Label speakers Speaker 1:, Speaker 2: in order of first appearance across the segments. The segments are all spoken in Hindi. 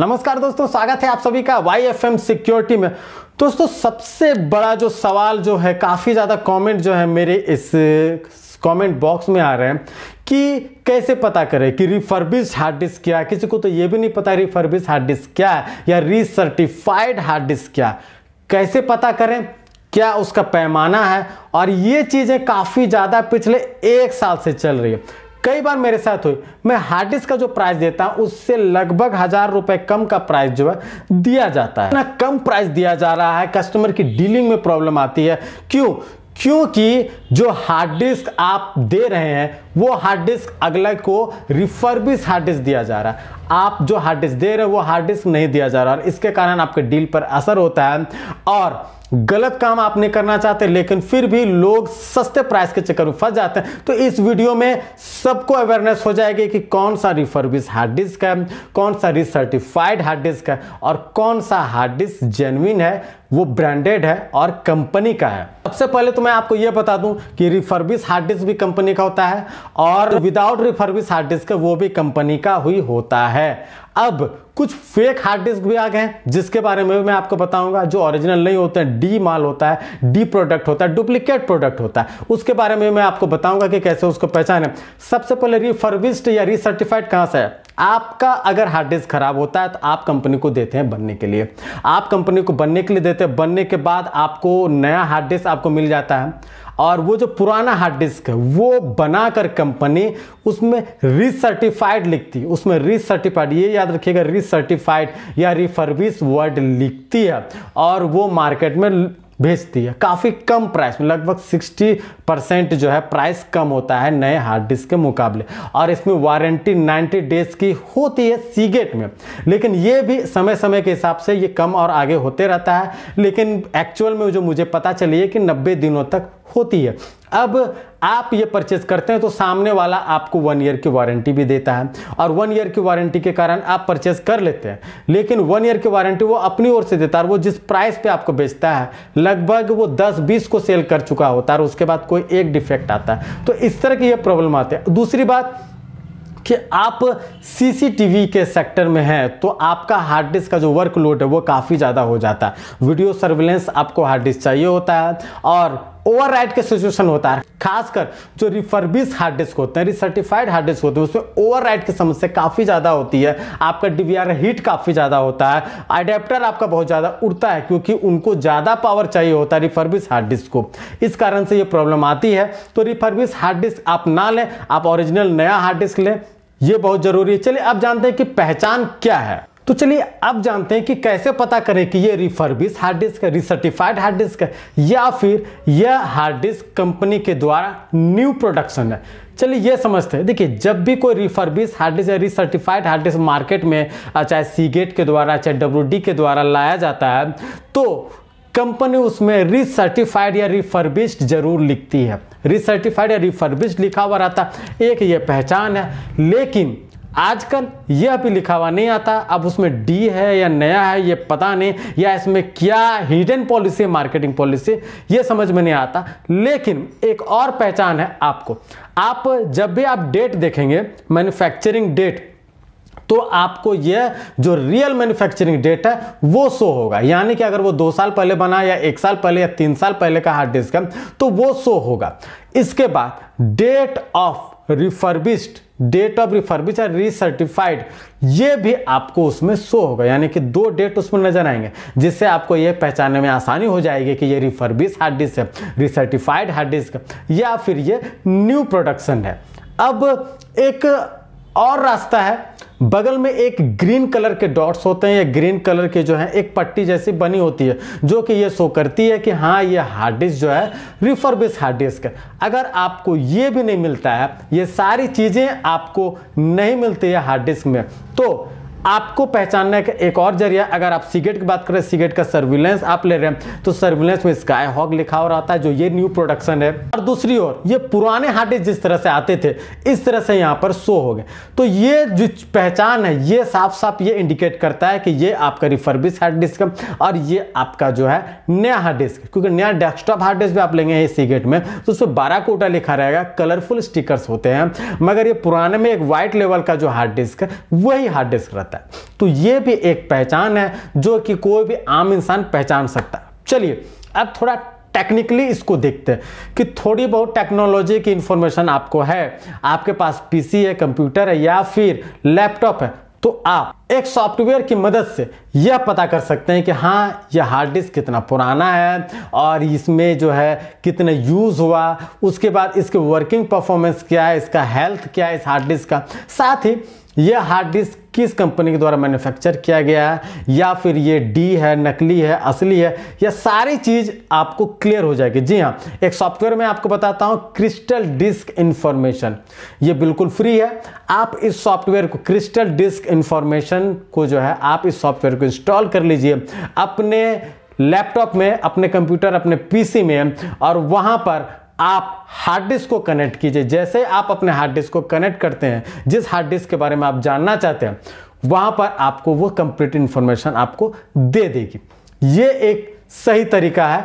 Speaker 1: नमस्कार दोस्तों स्वागत है आप सभी का वाई एफ एम सिक्योरिटी में दोस्तों सबसे बड़ा जो सवाल जो है काफ़ी ज़्यादा कमेंट जो है मेरे इस कमेंट बॉक्स में आ रहे हैं कि कैसे पता करें कि रिफर्बिश हार्ड डिस्क क्या है किसी को तो ये भी नहीं पता रिफर्बिश हार्ड डिस्क क्या है या रिसर्टिफाइड हार्ड डिस्क क्या है कैसे पता करें क्या उसका पैमाना है और ये चीज़ें काफ़ी ज़्यादा पिछले एक साल से चल रही है कई बार मेरे साथ हुई मैं हार्ड डिस्क का जो प्राइस देता हूँ उससे लगभग हजार रुपए कम का प्राइस जो है दिया जाता है ना कम प्राइस दिया जा रहा है कस्टमर की डीलिंग में प्रॉब्लम आती है क्यों क्योंकि जो हार्ड डिस्क आप दे रहे हैं वो हार्ड डिस्क अगले को रिफर्बिश हार्ड डिस्क दिया जा रहा है आप जो हार्ड डिस्क दे रहे हो वो हार्ड डिस्क नहीं दिया जा रहा और इसके कारण आपके डील पर असर होता है और गलत काम आप नहीं करना चाहते लेकिन फिर भी लोग सस्ते प्राइस के चक्कर में फंस जाते हैं तो इस वीडियो में सबको अवेयरनेस हो जाएगी कि कौन सा रिफर्बिश हार्ड डिस्क है कौन सा रिसर्टिफाइड हार्ड डिस्क है और कौन सा हार्ड डिस्क जेनविन है वो ब्रांडेड है और कंपनी का है सबसे पहले तो मैं आपको यह बता दूं कि रिफर्बिश हार्ड डिस्क भी कंपनी का होता है और विदाउट रिफर्बिश हार्ड डिस्क वो भी कंपनी का हुई होता है अब कुछ फेक हार्ड डिस्क भी आ गए जिसके बारे में भी मैं आपको बताऊंगा जो ओरिजिनल नहीं होते हैं डी माल होता है डी प्रोडक्ट होता है डुप्लीकेट प्रोडक्ट होता है उसके बारे में मैं आपको बताऊंगा कि कैसे उसको पहचाने सबसे पहले रिफर्विस्ड या रिसर्टिफाइड कहां से है आपका अगर हार्ड डिस्क खराब होता है तो आप कंपनी को देते हैं बनने के लिए आप कंपनी को बनने के लिए देते हैं बनने के बाद आपको नया हार्ड डिस्क आपको मिल जाता है और वो जो पुराना हार्ड डिस्क है वो बनाकर कंपनी उसमें रिसर्टिफाइड लिखती है उसमें रिसर्टिफाइड ये याद रखिएगा रिसर्टिफाइड या रिफर्विस वर्ड लिखती है और वो मार्केट में भेजती है काफ़ी कम प्राइस में लगभग 60 परसेंट जो है प्राइस कम होता है नए हार्ड डिस्क के मुकाबले और इसमें वारंटी 90 डेज की होती है सीगेट में लेकिन ये भी समय समय के हिसाब से ये कम और आगे होते रहता है लेकिन एक्चुअल में जो मुझे पता चली है कि नब्बे दिनों तक होती है अब आप ये परचेज करते हैं तो सामने वाला आपको वन ईयर की वारंटी भी देता है और वन ईयर की वारंटी के कारण आप परचेज कर लेते हैं लेकिन वन ईयर की वारंटी वो अपनी ओर से देता है और वो जिस प्राइस पे आपको बेचता है लगभग वो 10-20 को सेल कर चुका होता है और उसके बाद कोई एक डिफेक्ट आता है तो इस तरह की ये प्रॉब्लम आती है दूसरी बात कि आप सीसीटीवी के सेक्टर में हैं तो आपका हार्ड डिस्क का जो वर्कलोड है वो काफ़ी ज़्यादा हो जाता है वीडियो सर्विलेंस आपको हार्ड डिस्क चाहिए होता है और ओवरराइट के सिचुएशन होता है खासकर जो रिफर्बिश हार्ड डिस्क होते हैं रिसर्टिफाइड हार्ड डिस्क होते हैं उसमें ओवरराइट की समस्या काफ़ी ज़्यादा होती है आपका डी हीट काफ़ी ज़्यादा होता है अडेप्टर आपका बहुत ज़्यादा उड़ता है क्योंकि उनको ज़्यादा पावर चाहिए होता है रिफर्बिश हार्ड डिस्क को इस कारण से ये प्रॉब्लम आती है तो रिफर्बिश हार्ड डिस्क आप ना लें आप ओरिजिनल नया हार्ड डिस्क लें ये बहुत ज़रूरी है चलिए आप जानते हैं कि पहचान क्या है तो चलिए अब जानते हैं कि कैसे पता करें कि ये रिफर्बिश हार्ड डिस्क है रिसर्टिफाइड हार्ड डिस्क है या फिर यह हार्ड डिस्क कंपनी के द्वारा न्यू प्रोडक्शन है चलिए ये समझते हैं देखिए जब भी कोई रिफर्बिश हार्ड डिस्क या रिसर्टिफाइड हार्ड डिस्क मार्केट में चाहे सीगेट के द्वारा चाहे डब्ल्यू के द्वारा लाया जाता है तो कंपनी उसमें रिसर्टिफाइड या रिफर्बिश्ड जरूर लिखती है रिसर्टिफाइड या रिफर्बिश्ड लिखा हुआ रहता है एक ये पहचान है लेकिन आजकल यह भी लिखा हुआ नहीं आता अब उसमें डी है या नया है ये पता नहीं या इसमें क्या हिडन पॉलिसी है मार्केटिंग पॉलिसी ये समझ में नहीं आता लेकिन एक और पहचान है आपको आप जब भी आप डेट देखेंगे मैन्युफैक्चरिंग डेट तो आपको यह जो रियल मैन्युफैक्चरिंग डेट है वो शो होगा यानी कि अगर वो दो साल पहले बना या एक साल पहले या तीन साल पहले का हार्ड डिस्क है तो वो शो होगा इसके बाद date of refurbished date of refurbish या रिसर्टिफाइड ये भी आपको उसमें शो होगा यानी कि दो डेट उसमें नजर आएंगे जिससे आपको ये पहचानने में आसानी हो जाएगी कि ये रिफर्बिश हार्ड डिस्क है रिसर्टिफाइड हार्ड डिस्क या फिर ये न्यू प्रोडक्शन है अब एक और रास्ता है बगल में एक ग्रीन कलर के डॉट्स होते हैं या ग्रीन कलर के जो है एक पट्टी जैसी बनी होती है जो कि ये शो करती है कि हाँ ये हार्ड डिस्क जो है रिफर्बिश हार्ड डिस्क है अगर आपको ये भी नहीं मिलता है ये सारी चीज़ें आपको नहीं मिलती है हार्ड डिस्क में तो आपको पहचानने का एक और जरिया अगर आप सिगरेट की बात करें सिगरेट का सर्विलेंस आप ले रहे हैं तो सर्विलेंस में स्काई हॉग लिखा हो रहा है जो ये न्यू प्रोडक्शन है और दूसरी ओर ये पुराने हार्ड जिस तरह से आते थे इस तरह से यहाँ पर शो हो गए तो ये जो पहचान है ये साफ साफ ये इंडिकेट करता है कि ये आपका रिफर्बिश हार्ड डिस्क है और ये आपका जो है नया हार्ड डिस्क क्योंकि नया डेस्कटॉप हार्ड डिस्क भी आप लेंगे सिगरेट में तो उसमें बारह कोटा लिखा रहेगा कलरफुल स्टिकर्स होते हैं मगर ये पुराने में एक व्हाइट लेवल का जो हार्ड डिस्क है वही हार्ड डिस्क रहता है जाता है तो ये भी एक पहचान है जो कि कोई भी आम इंसान पहचान सकता है चलिए अब थोड़ा टेक्निकली इसको देखते हैं कि थोड़ी बहुत टेक्नोलॉजी की इंफॉर्मेशन आपको है आपके पास पीसी है कंप्यूटर है या फिर लैपटॉप है तो आप एक सॉफ्टवेयर की मदद से यह पता कर सकते हैं कि हाँ यह हार्ड डिस्क कितना पुराना है और इसमें जो है कितना यूज़ हुआ उसके बाद इसके वर्किंग परफॉर्मेंस क्या है इसका हेल्थ क्या है इस हार्ड डिस्क का साथ ही यह हार्ड डिस्क किस कंपनी के द्वारा मैन्युफैक्चर किया गया है या फिर ये डी है नकली है असली है यह सारी चीज़ आपको क्लियर हो जाएगी जी हाँ एक सॉफ्टवेयर में आपको बताता हूँ क्रिस्टल डिस्क इन्फॉर्मेशन ये बिल्कुल फ्री है आप इस सॉफ्टवेयर को क्रिस्टल डिस्क इन्फॉर्मेशन को जो है आप इस सॉफ्टवेयर को इंस्टॉल कर लीजिए अपने लैपटॉप में अपने कंप्यूटर अपने पीसी में और वहां पर आप हार्ड डिस्क को कनेक्ट कीजिए जैसे आप अपने हार्ड डिस्क को कनेक्ट करते हैं जिस हार्ड डिस्क के बारे में आप जानना चाहते हैं वहां पर आपको वो कंप्लीट इंफॉर्मेशन आपको दे देगी ये एक सही तरीका है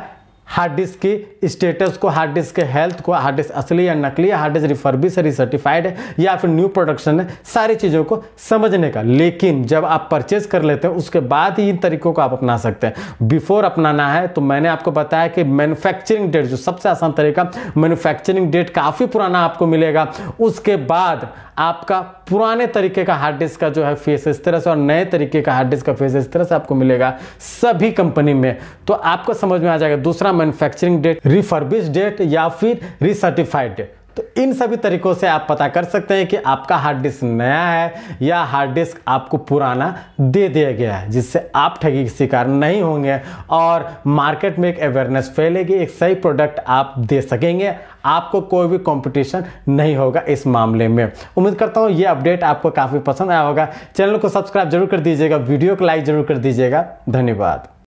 Speaker 1: हार्ड डिस्क की स्टेटस को हार्ड डिस्क के हेल्थ को हार्ड डिस्क असली या नकली हार्ड डिस्क रिफर्बिश रिसर्टिफाइड है या फिर न्यू प्रोडक्शन है सारी चीज़ों को समझने का लेकिन जब आप परचेज कर लेते हैं उसके बाद ही इन तरीकों को आप अपना सकते हैं बिफोर अपनाना है तो मैंने आपको बताया कि मैनुफैक्चरिंग डेट जो सबसे आसान तरीका मैनुफैक्चरिंग डेट काफ़ी पुराना आपको मिलेगा उसके बाद आपका पुराने तरीके का हार्ड डिस्क का जो है फेस इस तरह से और नए तरीके का हार्ड डिस्क का फेस इस तरह से आपको मिलेगा सभी कंपनी में तो आपको समझ में आ जाएगा दूसरा मैन्युफैक्चरिंग डेट रिफर्बिश डेट या फिर रिसर्टिफाइड डेट तो इन सभी तरीकों से आप पता कर सकते हैं कि आपका हार्ड डिस्क नया है या हार्ड डिस्क आपको पुराना दे दिया गया है जिससे आप ठगी के शिकार नहीं होंगे और मार्केट में एक अवेयरनेस फैलेगी एक सही प्रोडक्ट आप दे सकेंगे आपको कोई भी कंपटीशन नहीं होगा इस मामले में उम्मीद करता हूँ ये अपडेट आपको काफ़ी पसंद आया होगा चैनल को सब्सक्राइब जरूर कर दीजिएगा वीडियो को लाइक जरूर कर दीजिएगा धन्यवाद